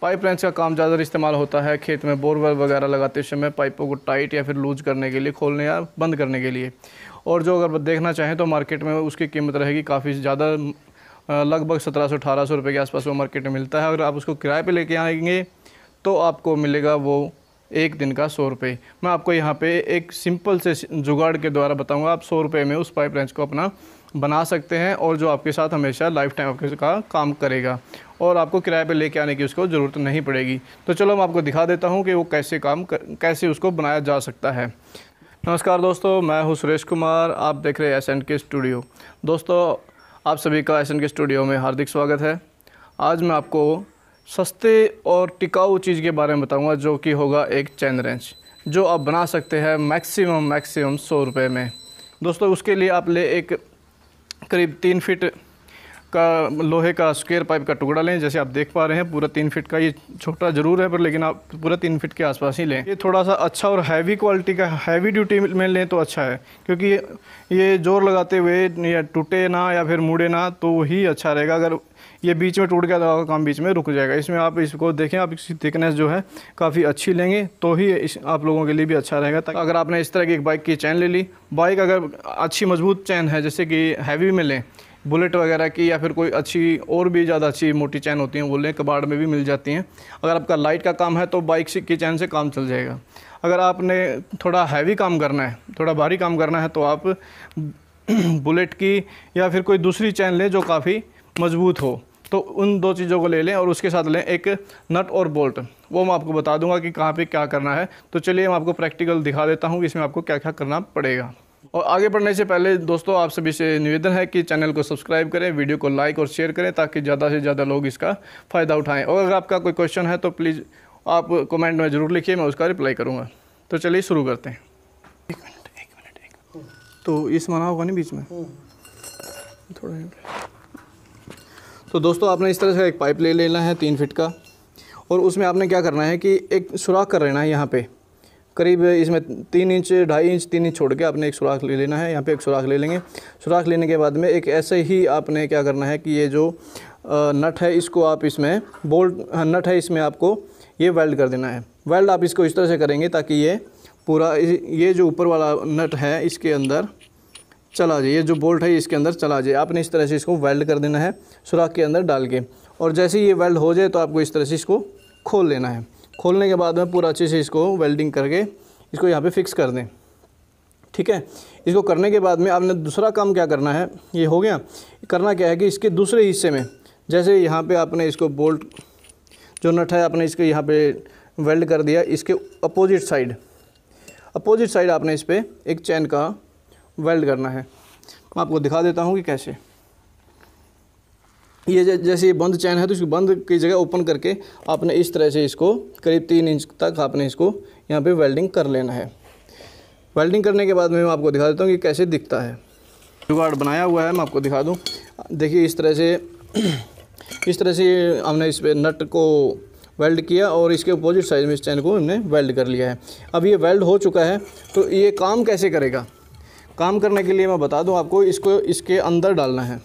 Pipe pipelines का काम ज़्यादा इस्तेमाल होता है खेत में बोरवेल वगैरह लगाते समय पाइपों को टाइट या फिर लूज करने के लिए खोलने या बंद करने के लिए और जो अगर देखना चाहें तो मार्केट में उसकी कीमत रहेगी काफ़ी ज़्यादा लगभग सत्रह सौ अठारह सौ रुपये के आसपास वो मार्केट में मिलता है अगर आप उसको किराए पर लेके आएंगे तो आपको मिलेगा वो एक दिन का सौ रुपये मैं आपको यहाँ पर एक सिंपल से जुगाड़ के द्वारा बताऊँगा आप सौ रुपये में उस पाइप पाइपलाइंस को अपना बना सकते हैं और जो आपके साथ हमेशा लाइफ टाइम आपके का काम करेगा और आपको किराए पर लेके आने की उसको ज़रूरत नहीं पड़ेगी तो चलो मैं आपको दिखा देता हूँ कि वो कैसे काम कर, कैसे उसको बनाया जा सकता है नमस्कार दोस्तों मैं हूँ सुरेश कुमार आप देख रहे हैं एस के स्टूडियो दोस्तों आप सभी का एस के स्टूडियो में हार्दिक स्वागत है आज मैं आपको सस्ते और टिकाऊ चीज़ के बारे में बताऊँगा जो कि होगा एक चैन रेंच जो आप बना सकते हैं मैक्सिमम मैक्सिमम सौ रुपये में दोस्तों उसके लिए आप ले एक करीब तीन फिट का लोहे का स्क्वेयर पाइप का टुकड़ा लें जैसे आप देख पा रहे हैं पूरा तीन फिट का ये छोटा जरूर है पर लेकिन आप पूरा तीन फिट के आसपास ही लें ये थोड़ा सा अच्छा और हैवी क्वालिटी का हैवी ड्यूटी में लें तो अच्छा है क्योंकि ये जोर लगाते हुए या टूटे ना या फिर मुड़े ना तो ही अच्छा रहेगा अगर ये बीच में टूट गया तो काम बीच में रुक जाएगा इसमें आप इसको देखें आप इसकी थिकनेस जो है काफ़ी अच्छी लेंगे तो ही इस आप लोगों के लिए भी अच्छा रहेगा अगर आपने इस तरह की एक बाइक की चैन ले ली बाइक अगर अच्छी मजबूत चैन है जैसे कि हैवी में लें बुलेट वगैरह की या फिर कोई अच्छी और भी ज़्यादा अच्छी मोटी चैन होती हैं वो लें कबाड़ में भी मिल जाती हैं अगर आपका लाइट का काम है तो बाइक की चैन से काम चल जाएगा अगर आपने थोड़ा हैवी काम करना है थोड़ा भारी काम करना है तो आप बुलेट की या फिर कोई दूसरी चैन लें जो काफ़ी मजबूत हो तो उन दो चीज़ों को ले लें और उसके साथ लें एक नट और बोल्ट वो मैं आपको बता दूंगा कि कहाँ पे क्या करना है तो चलिए मैं आपको प्रैक्टिकल दिखा देता हूँ कि इसमें आपको क्या क्या करना पड़ेगा और आगे बढ़ने से पहले दोस्तों आप सभी से निवेदन है कि चैनल को सब्सक्राइब करें वीडियो को लाइक और शेयर करें ताकि ज़्यादा से ज़्यादा लोग इसका फ़ायदा उठाएँ और अगर आपका कोई क्वेश्चन है तो प्लीज़ आप कमेंट में ज़रूर लिखिए मैं उसका रिप्लाई करूँगा तो चलिए शुरू करते हैं एक मिनट एक मिनट एक तो इस मना होगा नहीं बीच में हम्म। थोड़ा तो दोस्तों आपने इस तरह से एक पाइप ले लेना है तीन फिट का और उसमें आपने क्या करना है कि एक सुराख कर लेना है यहाँ पे करीब इसमें तीन इंच ढाई इंच तीन इंच छोड़ के आपने एक सुराख ले लेना है यहाँ पे एक सुराख ले लेंगे सुराख लेने के बाद में एक ऐसे ही आपने क्या करना है कि ये जो नट है इसको आप इसमें बोल्ट हाँ, नट है इसमें आपको ये वेल्ड कर देना है वेल्ड आप इसको इस तरह से करेंगे ताकि ये पूरा ये जो ऊपर वाला नट है इसके अंदर चला जाए ये जो बोल्ट है इसके अंदर चला जाए आपने इस तरह से इसको वेल्ड कर देना है सुराख के अंदर डाल के और जैसे ये वेल्ड हो जाए तो आपको इस तरह से इसको खोल लेना है खोलने के बाद में पूरा अच्छे से इसको वेल्डिंग करके इसको यहाँ पे फिक्स कर दें ठीक है इसको करने के बाद में आपने दूसरा काम क्या करना है ये हो गया करना क्या है कि इसके दूसरे हिस्से में जैसे यहाँ पे आपने इसको बोल्ट जो नट है आपने इसके यहाँ पे वेल्ड कर दिया इसके अपोजिट साइड अपोजिट साइड आपने इस पर एक चैन का वेल्ड करना है तो मैं आपको दिखा देता हूँ कि कैसे ये जैसे ये बंद चैन है तो इसको बंद की जगह ओपन करके आपने इस तरह से इसको करीब तीन इंच तक आपने इसको यहाँ पे वेल्डिंग कर लेना है वेल्डिंग करने के बाद मैं आपको दिखा देता हूँ कि कैसे दिखता है जुगाड़ बनाया हुआ है मैं आपको दिखा दूँ देखिए इस तरह से इस तरह से हमने इस पर नट को वेल्ड किया और इसके अपोजिट साइज में इस चैन को हमने वेल्ड कर लिया है अब ये वेल्ड हो चुका है तो ये काम कैसे करेगा काम करने के लिए मैं बता दूँ आपको इसको इसके अंदर डालना है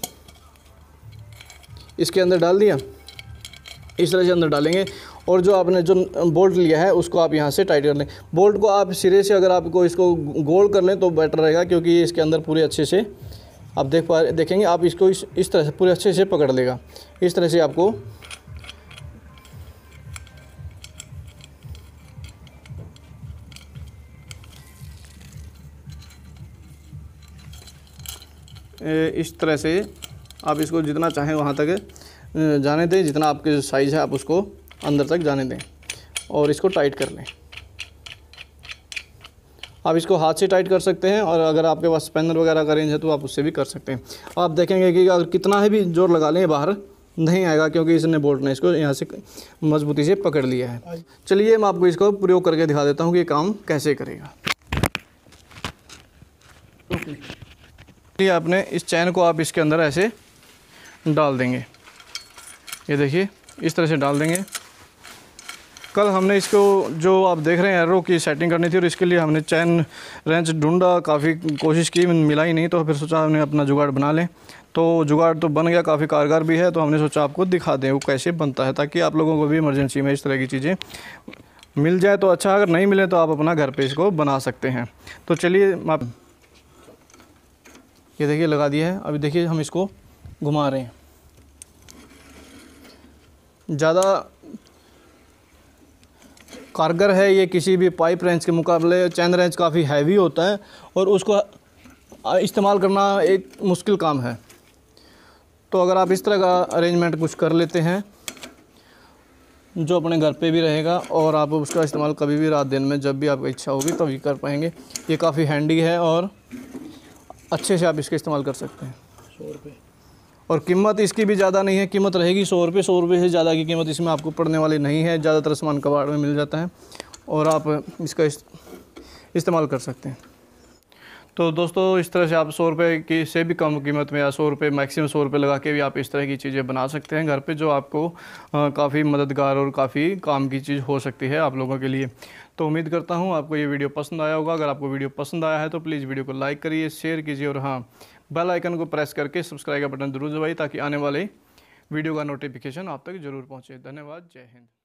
इसके अंदर डाल दिया इस तरह से अंदर डालेंगे और जो आपने जो बोल्ट लिया है उसको आप यहाँ से टाइट कर लें बोल्ट को आप सिरे से अगर आपको इसको गोल कर लें तो बेटर रहेगा क्योंकि इसके अंदर पूरे अच्छे से आप देख पा देखेंगे आप इसको इस इस तरह से पूरे अच्छे से पकड़ लेगा इस तरह से आपको इस तरह से आप इसको जितना चाहें वहाँ तक जाने दें जितना आपके साइज़ है आप उसको अंदर तक जाने दें और इसको टाइट कर लें आप इसको हाथ से टाइट कर सकते हैं और अगर आपके पास स्पेनर वगैरह का रेंज है तो आप उससे भी कर सकते हैं आप देखेंगे कि अगर कितना है भी जोर लगा लें बाहर नहीं आएगा क्योंकि इसने बोल्ट ने इसको यहाँ से मजबूती से पकड़ लिया है हाँ चलिए मैं आपको इसको प्रयोग करके दिखा देता हूँ कि काम कैसे करेगा ओके आपने इस चैन को आप इसके अंदर ऐसे डाल देंगे ये देखिए इस तरह से डाल देंगे कल हमने इसको जो आप देख रहे हैं एरो की सेटिंग करनी थी और इसके लिए हमने चैन रेंच ढूंढा काफ़ी कोशिश की मिला ही नहीं तो फिर सोचा हमने अपना जुगाड़ बना लें तो जुगाड़ तो बन गया काफ़ी कारगर भी है तो हमने सोचा आपको दिखा दें वो कैसे बनता है ताकि आप लोगों को भी इमरजेंसी में इस तरह की चीज़ें मिल जाए तो अच्छा अगर नहीं मिले तो आप अपना घर पर इसको बना सकते हैं तो चलिए आप ये देखिए लगा दिया है अभी देखिए हम इसको घुमा रहे हैं ज़्यादा कारगर है ये किसी भी पाइप रेंच के मुकाबले चैन रेंच काफ़ी हैवी होता है और उसको इस्तेमाल करना एक मुश्किल काम है तो अगर आप इस तरह का अरेंजमेंट कुछ कर लेते हैं जो अपने घर पे भी रहेगा और आप उसका इस्तेमाल कभी भी रात दिन में जब भी आपकी इच्छा होगी तभी कर पाएंगे ये काफ़ी हैंडी है और अच्छे से आप इसका इस्तेमाल कर सकते हैं और कीमत इसकी भी ज़्यादा नहीं है कीमत रहेगी सौ रुपये सौ रुपये से ज़्यादा की कीमत इसमें आपको पड़ने वाली नहीं है ज़्यादातर सामान कबाड़ में मिल जाता है और आप इसका इस, इस्तेमाल कर सकते हैं तो दोस्तों इस तरह से आप सौ रुपये की से भी कम कीमत में या सौ रुपये मैक्सिमम सौ रुपये लगा के भी आप इस तरह की चीज़ें बना सकते हैं घर पे जो आपको काफ़ी मददगार और काफ़ी काम की चीज़ हो सकती है आप लोगों के लिए तो उम्मीद करता हूँ आपको ये वीडियो पसंद आया होगा अगर आपको वीडियो पसंद आया है तो प्लीज़ वीडियो को लाइक करिए शेयर कीजिए और हाँ बेल आइकन को प्रेस करके सब्सक्राइब का बटन जरूर दबाइए ताकि आने वाले वीडियो का नोटिफिकेशन आप तक जरूर पहुँचे धन्यवाद जय हिंद